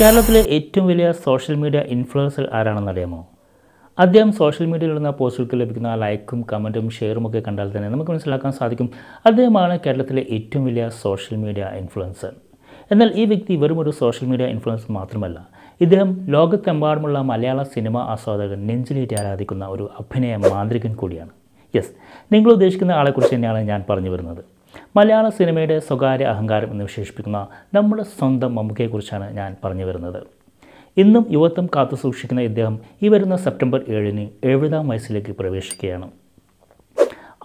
കേരളത്തിലെ ഏറ്റവും വലിയ സോഷ്യൽ മീഡിയ ഇൻഫ്ലുവൻസർ ആരാണെന്ന് അറിയാമോ അദ്ദേഹം സോഷ്യൽ മീഡിയയിൽ പോസ്റ്റുകൾക്ക് ലഭിക്കുന്ന ലൈക്കും കമൻറ്റും ഷെയറും ഒക്കെ കണ്ടാൽ തന്നെ നമുക്ക് മനസ്സിലാക്കാൻ സാധിക്കും അദ്ദേഹമാണ് കേരളത്തിലെ ഏറ്റവും വലിയ സോഷ്യൽ മീഡിയ ഇൻഫ്ലുവൻസർ എന്നാൽ ഈ വ്യക്തി വെറും ഒരു സോഷ്യൽ മീഡിയ ഇൻഫ്ലുവൻസർ മാത്രമല്ല ഇദ്ദേഹം ലോകത്തെമ്പാടുമുള്ള മലയാള സിനിമ ആസ്വാദകൻ നെഞ്ചിലേറ്റി ആരാധിക്കുന്ന ഒരു അഭിനയ മാന്ത്രികൻ കൂടിയാണ് യെസ് നിങ്ങൾ ഉദ്ദേശിക്കുന്ന ആളെക്കുറിച്ച് തന്നെയാണ് ഞാൻ പറഞ്ഞു വരുന്നത് മലയാള സിനിമയുടെ സ്വകാര്യ അഹങ്കാരം എന്ന് വിശേഷിപ്പിക്കുന്ന നമ്മുടെ സ്വന്തം മമ്മൂക്കയെക്കുറിച്ചാണ് ഞാൻ പറഞ്ഞു വരുന്നത് ഇന്നും യുവത്വം കാത്തു സൂക്ഷിക്കുന്ന ഇദ്ദേഹം ഈ വരുന്ന സെപ്റ്റംബർ ഏഴിന് എഴുപതാം വയസ്സിലേക്ക് പ്രവേശിക്കുകയാണ്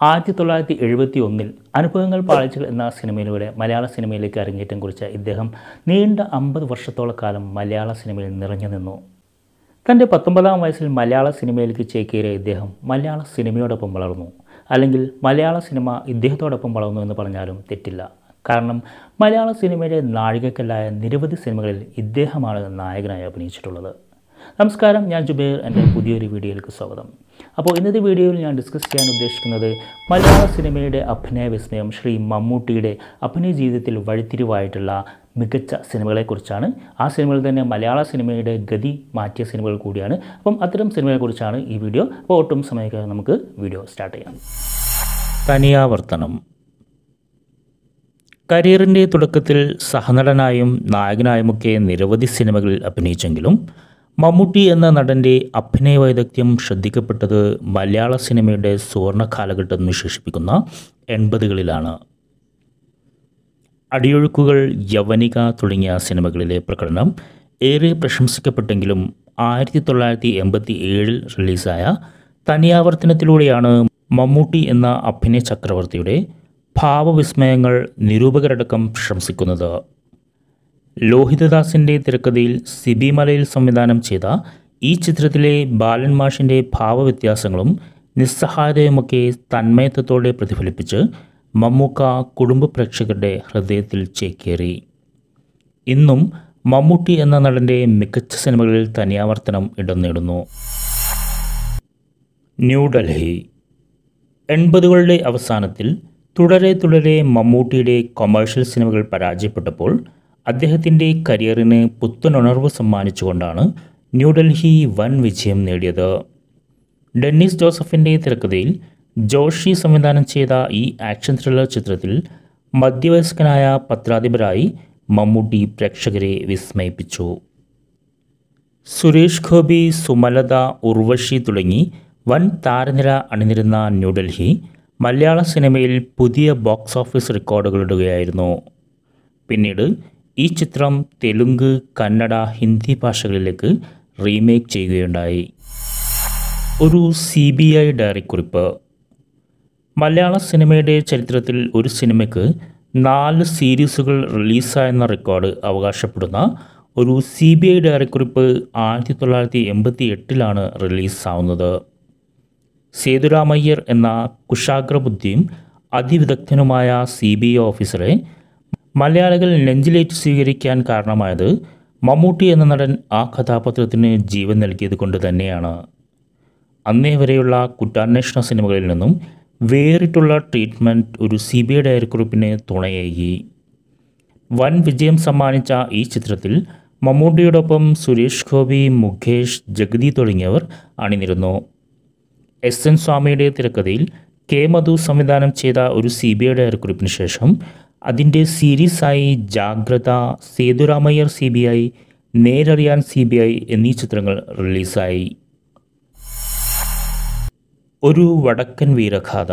ആയിരത്തി തൊള്ളായിരത്തി എഴുപത്തി ഒന്നിൽ അനുഭവങ്ങൾ പാളിച്ചകൾ എന്ന സിനിമയിലൂടെ മലയാള സിനിമയിലേക്ക് അരങ്ങേറ്റം കുറിച്ച ഇദ്ദേഹം നീണ്ട അമ്പത് വർഷത്തോളം കാലം മലയാള സിനിമയിൽ നിറഞ്ഞു നിന്നു തൻ്റെ പത്തൊമ്പതാം വയസ്സിൽ മലയാള സിനിമയിലേക്ക് ചേക്കേറിയ ഇദ്ദേഹം മലയാള സിനിമയോടൊപ്പം വളർന്നു അല്ലെങ്കിൽ മലയാള സിനിമ ഇദ്ദേഹത്തോടൊപ്പം വളർന്നു എന്ന് പറഞ്ഞാലും തെറ്റില്ല കാരണം മലയാള സിനിമയിലെ നാഴികക്കല്ലായ നിരവധി സിനിമകളിൽ ഇദ്ദേഹമാണ് നായകനായി അഭിനയിച്ചിട്ടുള്ളത് നമസ്കാരം ഞാൻ ജുബേർ എൻ്റെ പുതിയൊരു വീഡിയോയിലേക്ക് സ്വാഗതം അപ്പോൾ ഇന്നത്തെ വീഡിയോയിൽ ഞാൻ ഡിസ്കസ് ചെയ്യാൻ ഉദ്ദേശിക്കുന്നത് മലയാള സിനിമയുടെ അഭിനയ വിസ്മയം ശ്രീ മമ്മൂട്ടിയുടെ അഭിനയ ജീവിതത്തിൽ വഴിത്തിരിവായിട്ടുള്ള മികച്ച സിനിമകളെക്കുറിച്ചാണ് ആ സിനിമയിൽ തന്നെ മലയാള സിനിമയുടെ ഗതി മാറ്റിയ സിനിമകൾ കൂടിയാണ് അപ്പം അത്തരം സിനിമയെക്കുറിച്ചാണ് ഈ വീഡിയോ അപ്പോൾ ഒട്ടും സമയക്കാതെ നമുക്ക് വീഡിയോ സ്റ്റാർട്ട് ചെയ്യാം തനിയാവർത്തനം കരിയറിൻ്റെ തുടക്കത്തിൽ സഹനടനായും നായകനായുമൊക്കെ നിരവധി സിനിമകളിൽ അഭിനയിച്ചെങ്കിലും മമ്മൂട്ടി എന്ന നടൻ്റെ അഭിനയ വൈദഗ്ധ്യം ശ്രദ്ധിക്കപ്പെട്ടത് മലയാള സിനിമയുടെ സുവർണ കാലഘട്ടം വിശേഷിപ്പിക്കുന്ന എൺപതുകളിലാണ് അടിയൊഴുക്കുകൾ യവനിക തുടങ്ങിയ സിനിമകളിലെ പ്രകടനം ഏറെ പ്രശംസിക്കപ്പെട്ടെങ്കിലും ആയിരത്തി തൊള്ളായിരത്തി എൺപത്തി ഏഴിൽ റിലീസായ തനിയാവർത്തനത്തിലൂടെയാണ് മമ്മൂട്ടി എന്ന അഭിനയ ചക്രവർത്തിയുടെ ഭാവവിസ്മയങ്ങൾ നിരൂപകരടക്കം പ്രശംസിക്കുന്നത് ലോഹിതദാസിൻ്റെ തിരക്കഥയിൽ സിബി മലയിൽ സംവിധാനം ചെയ്ത ഈ ചിത്രത്തിലെ ബാലൻ മാഷിൻ്റെ ഭാവവ്യത്യാസങ്ങളും നിസ്സഹായതയുമൊക്കെ തന്മയത്വത്തോടെ പ്രതിഫലിപ്പിച്ച് മമ്മൂക്ക കുടുംബ പ്രേക്ഷകരുടെ ഹൃദയത്തിൽ ചേക്കേറി ഇന്നും മമ്മൂട്ടി എന്ന നടൻ്റെ മികച്ച സിനിമകളിൽ തനിയാവർത്തനം ഇടം നേടുന്നു ന്യൂഡൽഹി എൺപതുകളുടെ അവസാനത്തിൽ തുടരെ തുടരെ മമ്മൂട്ടിയുടെ കൊമേഴ്ഷ്യൽ സിനിമകൾ പരാജയപ്പെട്ടപ്പോൾ അദ്ദേഹത്തിൻ്റെ കരിയറിന് പുത്തനുണർവ് സമ്മാനിച്ചുകൊണ്ടാണ് ന്യൂഡൽഹി വൻ വിജയം നേടിയത് ഡെന്നിസ് ജോസഫിൻ്റെ തിരക്കഥയിൽ ജോഷി സംവിധാനം ചെയ്ത ഈ ആക്ഷൻ ത്രില്ലർ ചിത്രത്തിൽ മധ്യവയസ്കനായ പത്രാധിപരായി മമ്മൂട്ടി പ്രേക്ഷകരെ വിസ്മയിപ്പിച്ചു സുരേഷ് ഗോപി സുമലത ഉർവശി തുടങ്ങി വൻ താരനിര അണിനിരുന്ന ന്യൂഡൽഹി മലയാള സിനിമയിൽ പുതിയ ബോക്സ് ഓഫീസ് റെക്കോർഡുകൾ പിന്നീട് ഈ ചിത്രം തെലുങ്ക് കന്നഡ ഹിന്ദി ഭാഷകളിലേക്ക് റീമേക്ക് ചെയ്യുകയുണ്ടായി ഒരു സി ബി ഐ ഡയറിക്കുറിപ്പ് മലയാള സിനിമയുടെ ചരിത്രത്തിൽ ഒരു സിനിമയ്ക്ക് നാല് സീരീസുകൾ റിലീസായെന്ന റെക്കോർഡ് അവകാശപ്പെടുന്ന ഒരു സി ബി ഐ ഡയറിക്കുറിപ്പ് ആയിരത്തി തൊള്ളായിരത്തി എൺപത്തി എട്ടിലാണ് റിലീസാവുന്നത് സേതുരാമയ്യർ എന്ന കുശാഗ്രബുദ്ധിയും അതിവിദഗ്ധനുമായ സി ബി ഐ ഓഫീസറെ മലയാളികൾ നെഞ്ചിലേറ്റ് സ്വീകരിക്കാൻ കാരണമായത് മമ്മൂട്ടി എന്ന നടൻ ആ കഥാപാത്രത്തിന് ജീവൻ നൽകിയത് കൊണ്ട് തന്നെയാണ് അന്നേ വരെയുള്ള കുറ്റാന്വേഷണ സിനിമകളിൽ നിന്നും വേറിട്ടുള്ള ട്രീറ്റ്മെൻറ്റ് ഒരു സി ബി ഐ ഡയറക്ടറുപ്പിന് തുണയേകി വൻ വിജയം സമ്മാനിച്ച ഈ ചിത്രത്തിൽ മമ്മൂട്ടിയോടൊപ്പം സുരേഷ് ഗോപി മുകേഷ് ജഗതി തുടങ്ങിയവർ അണിനിരുന്നു എസ് എൻ സ്വാമിയുടെ തിരക്കഥയിൽ കെ മധു സംവിധാനം ചെയ്ത ഒരു സി ബി ഐ ഡയറക്ടറുപ്പിന് ശേഷം അതിൻ്റെ സീരീസായി Jagratha Sethuramaiyer C B I Nerariyan C B I എന്നീ ചിത്രങ്ങൾ റിലീസായി ഒരു വടക്കൻ വീരഗാഥ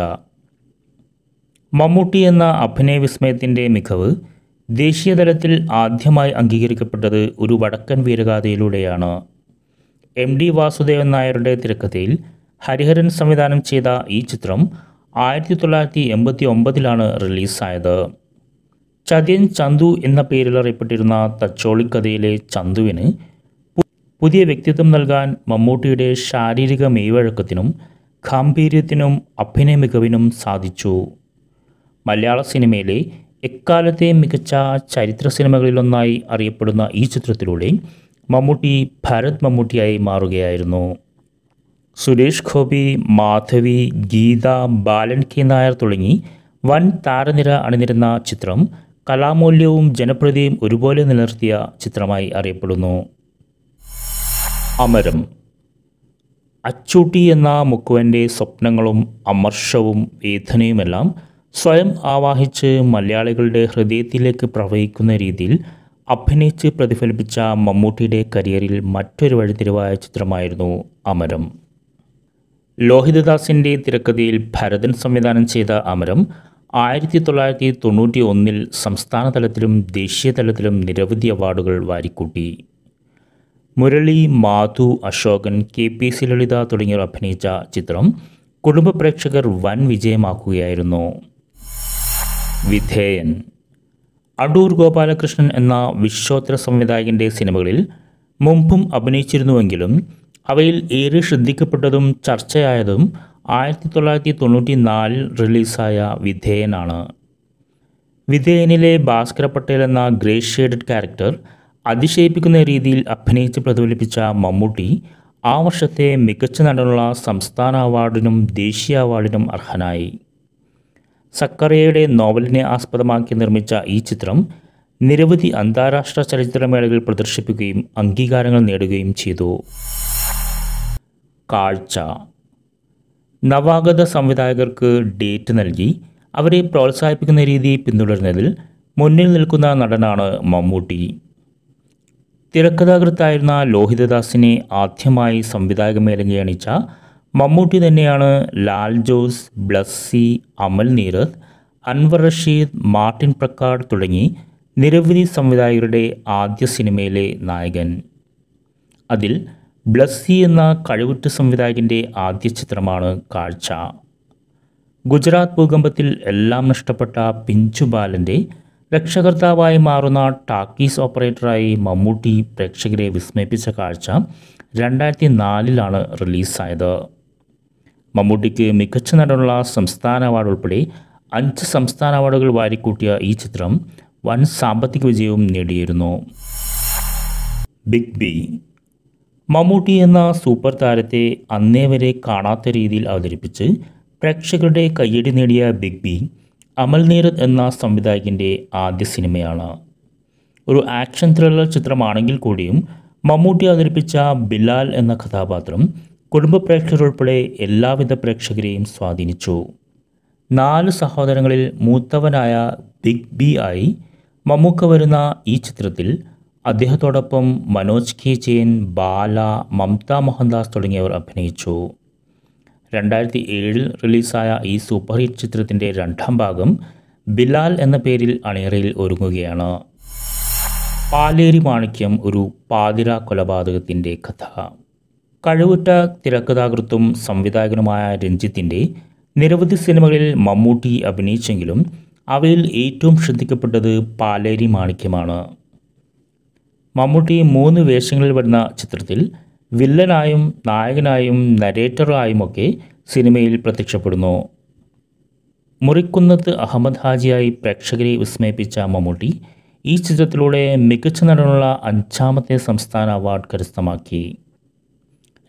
മമ്മൂട്ടി എന്ന അഭിനയ വിസ്മയത്തിൻ്റെ മികവ് ദേശീയതലത്തിൽ ആദ്യമായി അംഗീകരിക്കപ്പെട്ടത് ഒരു വടക്കൻ വീരഗാഥയിലൂടെയാണ് എം ഡി വാസുദേവൻ നായരുടെ തിരക്കഥയിൽ ഹരിഹരൻ സംവിധാനം ചെയ്ത ഈ ചിത്രം ആയിരത്തി തൊള്ളായിരത്തി എൺപത്തി ഒമ്പതിലാണ് റിലീസായത് ചതിയൻ ചന്തു എന്ന പേരിൽ അറിയപ്പെട്ടിരുന്ന കഥയിലെ ചന്തുവിന് പുതിയ വ്യക്തിത്വം നൽകാൻ മമ്മൂട്ടിയുടെ ശാരീരിക മെയ്വഴക്കത്തിനും ഗാംഭീര്യത്തിനും അഭിനയ മികവിനും സാധിച്ചു മലയാള സിനിമയിലെ എക്കാലത്തെ മികച്ച ചരിത്ര സിനിമകളിലൊന്നായി അറിയപ്പെടുന്ന ഈ ചിത്രത്തിലൂടെ മമ്മൂട്ടി ഭരത് മമ്മൂട്ടിയായി മാറുകയായിരുന്നു സുരേഷ് ഗോപി മാധവി ഗീത ബാലൻ കെ നായർ തുടങ്ങി വൻ താരനിര അണിനിരുന്ന ചിത്രം കലാമൂല്യവും ജനപ്രതിയും ഒരുപോലെ നിലനിർത്തിയ ചിത്രമായി അറിയപ്പെടുന്നു അമരം അച്ചൂട്ടി എന്ന മുക്കുവൻ്റെ സ്വപ്നങ്ങളും അമർഷവും വേദനയുമെല്ലാം സ്വയം ആവാഹിച്ച് മലയാളികളുടെ ഹൃദയത്തിലേക്ക് പ്രവഹിക്കുന്ന രീതിയിൽ അഭിനയിച്ച് പ്രതിഫലിപ്പിച്ച മമ്മൂട്ടിയുടെ കരിയറിൽ മറ്റൊരു വഴിത്തിരിവായ ചിത്രമായിരുന്നു അമരം ലോഹിതദാസിൻ്റെ തിരക്കഥയിൽ ഭരതൻ സംവിധാനം ചെയ്ത അമരം ആയിരത്തി തൊള്ളായിരത്തി തൊണ്ണൂറ്റി ഒന്നിൽ സംസ്ഥാന തലത്തിലും ദേശീയ തലത്തിലും നിരവധി അവാർഡുകൾ വാരിക്കൂട്ടി Murali Madhu Ashokan K P C Lalitha തുടങ്ങിയവർ അഭിനയിച്ച ചിത്രം കുടുംബ പ്രേക്ഷകർ വൻ വിജയമാക്കുകയായിരുന്നു വിധേയൻ അടൂർ ഗോപാലകൃഷ്ണൻ എന്ന വിശ്വോത്തര സംവിധായകൻ്റെ സിനിമകളിൽ മുമ്പും അഭിനയിച്ചിരുന്നുവെങ്കിലും അവയിൽ ഏറെ ശ്രദ്ധിക്കപ്പെട്ടതും ചർച്ചയായതും ആയിരത്തി തൊള്ളായിരത്തി തൊണ്ണൂറ്റി നാലിൽ റിലീസായ വിധേയനാണ് വിധേയനിലെ ഭാസ്കര പട്ടേൽ എന്ന ഗ്രേ ഷെയ്ഡഡ് ക്യാരക്ടർ അതിശയിപ്പിക്കുന്ന രീതിയിൽ അഭിനയിച്ച് പ്രതിഫലിപ്പിച്ച മമ്മൂട്ടി ആ വർഷത്തെ മികച്ച നടനുള്ള സംസ്ഥാന അവാർഡിനും ദേശീയ അവാർഡിനും അർഹനായി സക്കറയുടെ നോവലിനെ ആസ്പദമാക്കി നിർമ്മിച്ച ഈ ചിത്രം നിരവധി അന്താരാഷ്ട്ര ചലച്ചിത്രമേളകളിൽ പ്രദർശിപ്പിക്കുകയും അംഗീകാരങ്ങൾ നേടുകയും ചെയ്തു കാഴ്ച നവാഗത സംവിധായകർക്ക് ഡേറ്റ് നൽകി അവരെ പ്രോത്സാഹിപ്പിക്കുന്ന രീതി പിന്തുടരുന്നതിൽ മുന്നിൽ നിൽക്കുന്ന നടനാണ് മമ്മൂട്ടി തിരക്കഥാകൃത്തായിരുന്ന ലോഹിതദാസിനെ ആദ്യമായി സംവിധായകമേലങ്ങി അണിച്ച മമ്മൂട്ടി തന്നെയാണ് ലാൽ ജോസ് ബ്ലസ്സി അമൽ നീരത് അൻവർ റഷീദ് മാർട്ടിൻ പ്രക്കാട് തുടങ്ങി നിരവധി സംവിധായകരുടെ ആദ്യ സിനിമയിലെ നായകൻ അതിൽ ബ്ലസ്സി എന്ന കഴിവുറ്റ സംവിധായകൻ്റെ ആദ്യ ചിത്രമാണ് കാഴ്ച ഗുജറാത്ത് ഭൂകമ്പത്തിൽ എല്ലാം നഷ്ടപ്പെട്ട പിഞ്ചു ബാലൻ്റെ രക്ഷകർത്താവായി മാറുന്ന ടാക്കീസ് ഓപ്പറേറ്ററായി മമ്മൂട്ടി പ്രേക്ഷകരെ വിസ്മയിപ്പിച്ച കാഴ്ച രണ്ടായിരത്തി നാലിലാണ് റിലീസായത് മമ്മൂട്ടിക്ക് മികച്ച നടനുള്ള സംസ്ഥാന അവാർഡ് ഉൾപ്പെടെ അഞ്ച് സംസ്ഥാന അവാർഡുകൾ വാരിക്കൂട്ടിയ ഈ ചിത്രം വൻ സാമ്പത്തിക വിജയവും നേടിയിരുന്നു ബിഗ് ബി മമ്മൂട്ടി എന്ന സൂപ്പർ താരത്തെ അന്നേ വരെ കാണാത്ത രീതിയിൽ അവതരിപ്പിച്ച് പ്രേക്ഷകരുടെ കയ്യടി നേടിയ ബിഗ് ബി അമൽ നീരത് എന്ന സംവിധായകൻ്റെ ആദ്യ സിനിമയാണ് ഒരു ആക്ഷൻ ത്രില്ലർ ചിത്രമാണെങ്കിൽ കൂടിയും മമ്മൂട്ടി അവതരിപ്പിച്ച ബിലാൽ എന്ന കഥാപാത്രം കുടുംബ പ്രേക്ഷകരുൾപ്പെടെ എല്ലാവിധ പ്രേക്ഷകരെയും സ്വാധീനിച്ചു നാല് സഹോദരങ്ങളിൽ മൂത്തവനായ ബിഗ് ബി ആയി മമ്മൂക്ക വരുന്ന ഈ ചിത്രത്തിൽ അദ്ദേഹത്തോടൊപ്പം മനോജ് കി ജെയിൻ ബാല മമത മോഹൻദാസ് തുടങ്ങിയവർ അഭിനയിച്ചു രണ്ടായിരത്തി ഏഴിൽ റിലീസായ ഈ സൂപ്പർ ഹിറ്റ് ചിത്രത്തിൻ്റെ രണ്ടാം ഭാഗം ബിലാൽ എന്ന പേരിൽ അണിയറയിൽ ഒരുങ്ങുകയാണ് പാലേരി മാണിക്യം ഒരു പാതിര കൊലപാതകത്തിൻ്റെ കഥ കഴിവുറ്റ തിരക്കഥാകൃത്തും സംവിധായകനുമായ രഞ്ജിത്തിൻ്റെ നിരവധി സിനിമകളിൽ മമ്മൂട്ടി അഭിനയിച്ചെങ്കിലും അവയിൽ ഏറ്റവും ശ്രദ്ധിക്കപ്പെട്ടത് പാലേരി മാണിക്യമാണ് മമ്മൂട്ടി മൂന്ന് വേഷങ്ങളിൽ വരുന്ന ചിത്രത്തിൽ വില്ലനായും നായകനായും നരേറ്ററായുമൊക്കെ സിനിമയിൽ പ്രത്യക്ഷപ്പെടുന്നു മുറിക്കുന്നത്ത് അഹമ്മദ് ഹാജിയായി പ്രേക്ഷകരെ വിസ്മയിപ്പിച്ച മമ്മൂട്ടി ഈ ചിത്രത്തിലൂടെ മികച്ച നടനുള്ള അഞ്ചാമത്തെ സംസ്ഥാന അവാർഡ് കരസ്ഥമാക്കി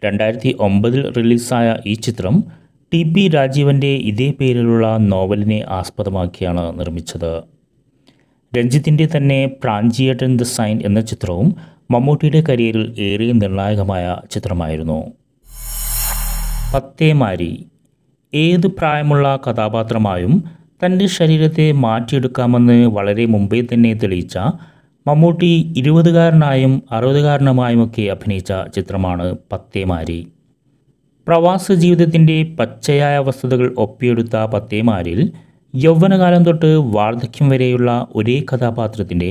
രണ്ടായിരത്തി ഒമ്പതിൽ റിലീസായ ഈ ചിത്രം ടി പി രാജീവൻ്റെ ഇതേ പേരിലുള്ള നോവലിനെ ആസ്പദമാക്കിയാണ് നിർമ്മിച്ചത് രഞ്ജിത്തിൻ്റെ തന്നെ പ്രാഞ്ചിയേട്ടൻ ദ സൈൻ എന്ന ചിത്രവും മമ്മൂട്ടിയുടെ കരിയറിൽ ഏറെ നിർണായകമായ ചിത്രമായിരുന്നു പത്തേമാരി ഏത് പ്രായമുള്ള കഥാപാത്രമായും തൻ്റെ ശരീരത്തെ മാറ്റിയെടുക്കാമെന്ന് വളരെ മുമ്പേ തന്നെ തെളിയിച്ച മമ്മൂട്ടി ഇരുപതുകാരനായും അറുപതുകാരനുമായുമൊക്കെ അഭിനയിച്ച ചിത്രമാണ് പത്തേമാരി പ്രവാസ ജീവിതത്തിൻ്റെ പച്ചയായ വസ്തുതകൾ ഒപ്പിയെടുത്ത പത്തേമാരിൽ യൗവനകാലം തൊട്ട് വാർദ്ധക്യം വരെയുള്ള ഒരേ കഥാപാത്രത്തിൻ്റെ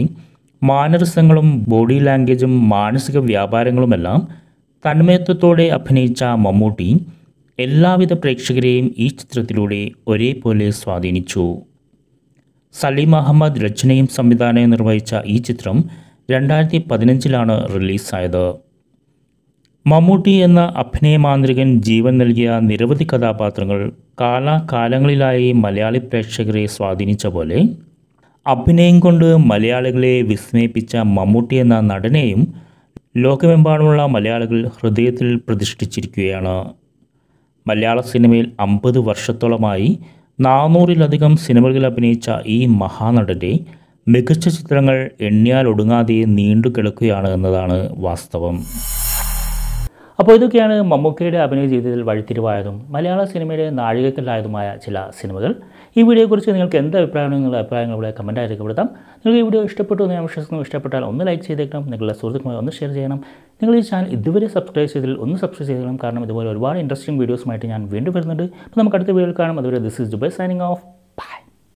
മാനറിസങ്ങളും ബോഡി ലാംഗ്വേജും മാനസിക വ്യാപാരങ്ങളുമെല്ലാം തന്മയത്വത്തോടെ അഭിനയിച്ച മമ്മൂട്ടി എല്ലാവിധ പ്രേക്ഷകരെയും ഈ ചിത്രത്തിലൂടെ ഒരേപോലെ സ്വാധീനിച്ചു സലീം അഹമ്മദ് രചനയും സംവിധാനവും നിർവഹിച്ച ഈ ചിത്രം രണ്ടായിരത്തി പതിനഞ്ചിലാണ് റിലീസായത് മമ്മൂട്ടി എന്ന അഭിനയ മാന്ത്രികൻ ജീവൻ നൽകിയ നിരവധി കഥാപാത്രങ്ങൾ കാലാകാലങ്ങളിലായി മലയാളി പ്രേക്ഷകരെ സ്വാധീനിച്ച പോലെ അഭിനയം കൊണ്ട് മലയാളികളെ വിസ്മയിപ്പിച്ച മമ്മൂട്ടി എന്ന നടനെയും ലോകമെമ്പാടുമുള്ള മലയാളികൾ ഹൃദയത്തിൽ പ്രതിഷ്ഠിച്ചിരിക്കുകയാണ് മലയാള സിനിമയിൽ അമ്പത് വർഷത്തോളമായി നാനൂറിലധികം സിനിമകളിൽ അഭിനയിച്ച ഈ മഹാനടൻ്റെ മികച്ച ചിത്രങ്ങൾ ഒടുങ്ങാതെ നീണ്ടു കിടക്കുകയാണ് എന്നതാണ് വാസ്തവം അപ്പോൾ ഇതൊക്കെയാണ് മമ്മൂക്കയുടെ അഭിനയ ജീവിതത്തിൽ വഴിത്തിരിവായതും മലയാള സിനിമയുടെ നാഴികക്കല്ലായതുമായ ചില സിനിമകൾ ഈ വീഡിയോയെക്കുറിച്ച് നിങ്ങൾക്ക് എന്ത് അഭിപ്രായമാണ് നിങ്ങളുടെ അഭിപ്രായങ്ങൾ ഇവിടെ കമൻ്റായി രേഖപ്പെടുത്താം നിങ്ങൾക്ക് ഈ വീഡിയോ ഇഷ്ടപ്പെട്ടു എന്ന് ഞാൻ വിശ്വസിക്കുന്നു ഇഷ്ടപ്പെട്ടാൽ ഒന്ന് ലൈക്ക് ചെയ്തേക്കണം നിങ്ങളുടെ സുഹൃത്തുക്കളെ ഒന്ന് ഷെയർ ചെയ്യണം നിങ്ങൾ ഈ ചാനൽ ഇതുവരെ സബ്സ്ക്രൈബ് ചെയ്തതിൽ ഒന്ന് സബ്സ്ക്രൈബ് ചെയ്യണം കാരണം ഇതുപോലെ ഒരുപാട് ഇൻട്രസ്റ്റിംഗ് വീഡിയോസുമായിട്ട് ഞാൻ വീണ്ടും വരുന്നുണ്ട് അപ്പോൾ നമുക്ക് അടുത്ത വീഡിയോയിൽ കാണാം അതുവരെ this is Dubai signing off by